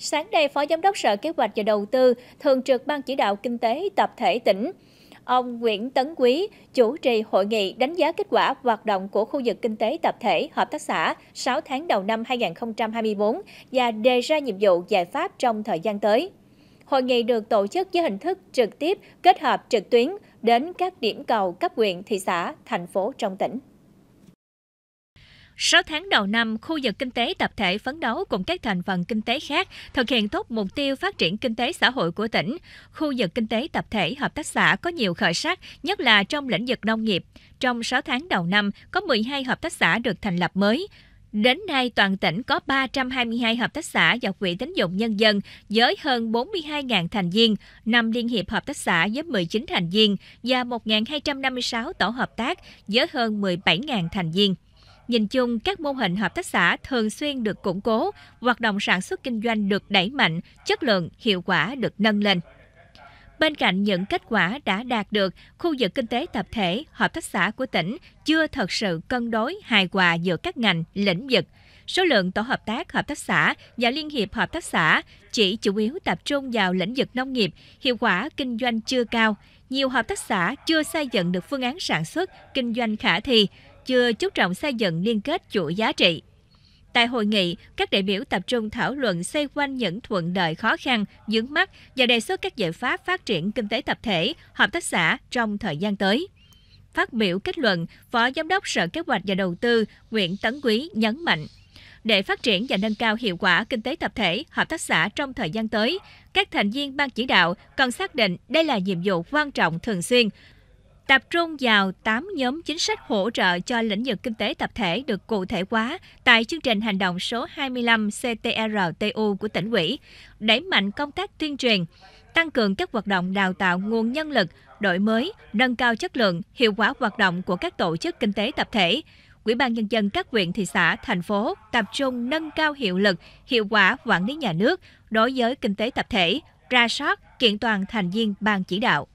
Sáng nay, Phó Giám đốc Sở Kế hoạch và Đầu tư, Thường trực Ban Chỉ đạo Kinh tế Tập thể tỉnh, ông Nguyễn Tấn Quý chủ trì hội nghị đánh giá kết quả hoạt động của khu vực kinh tế tập thể hợp tác xã 6 tháng đầu năm 2024 và đề ra nhiệm vụ giải pháp trong thời gian tới. Hội nghị được tổ chức dưới hình thức trực tiếp kết hợp trực tuyến đến các điểm cầu cấp huyện, thị xã, thành phố trong tỉnh. 6 tháng đầu năm, khu vực kinh tế tập thể phấn đấu cùng các thành phần kinh tế khác thực hiện tốt mục tiêu phát triển kinh tế xã hội của tỉnh. Khu vực kinh tế tập thể hợp tác xã có nhiều khởi sắc, nhất là trong lĩnh vực nông nghiệp. Trong 6 tháng đầu năm, có 12 hợp tác xã được thành lập mới. Đến nay, toàn tỉnh có 322 hợp tác xã và quỹ tín dụng nhân dân với hơn 42.000 thành viên, 5 liên hiệp hợp tác xã với 19 thành viên và 1.256 tổ hợp tác với hơn 17.000 thành viên. Nhìn chung, các mô hình hợp tác xã thường xuyên được củng cố, hoạt động sản xuất kinh doanh được đẩy mạnh, chất lượng, hiệu quả được nâng lên. Bên cạnh những kết quả đã đạt được, khu vực kinh tế tập thể, hợp tác xã của tỉnh chưa thật sự cân đối hài hòa giữa các ngành, lĩnh vực. Số lượng tổ hợp tác, hợp tác xã và liên hiệp hợp tác xã chỉ chủ yếu tập trung vào lĩnh vực nông nghiệp, hiệu quả kinh doanh chưa cao. Nhiều hợp tác xã chưa xây dựng được phương án sản xuất, kinh doanh khả thi, chưa chú trọng xây dựng liên kết chuỗi giá trị. Tại hội nghị, các đại biểu tập trung thảo luận xoay quanh những thuận lợi khó khăn, dướng mắt và đề xuất các giải pháp phát triển kinh tế tập thể, hợp tác xã trong thời gian tới. Phát biểu kết luận, Phó Giám đốc Sở Kế hoạch và Đầu tư Nguyễn Tấn Quý nhấn mạnh, để phát triển và nâng cao hiệu quả kinh tế tập thể, hợp tác xã trong thời gian tới, các thành viên ban chỉ đạo cần xác định đây là nhiệm vụ quan trọng thường xuyên, tập trung vào 8 nhóm chính sách hỗ trợ cho lĩnh vực kinh tế tập thể được cụ thể hóa tại chương trình hành động số 25 CTRTU của tỉnh ủy, đẩy mạnh công tác tuyên truyền, tăng cường các hoạt động đào tạo nguồn nhân lực, đổi mới, nâng cao chất lượng, hiệu quả hoạt động của các tổ chức kinh tế tập thể. Ủy ban nhân dân các huyện, thị xã, thành phố tập trung nâng cao hiệu lực, hiệu quả quản lý nhà nước đối với kinh tế tập thể, ra soát kiện toàn thành viên ban chỉ đạo.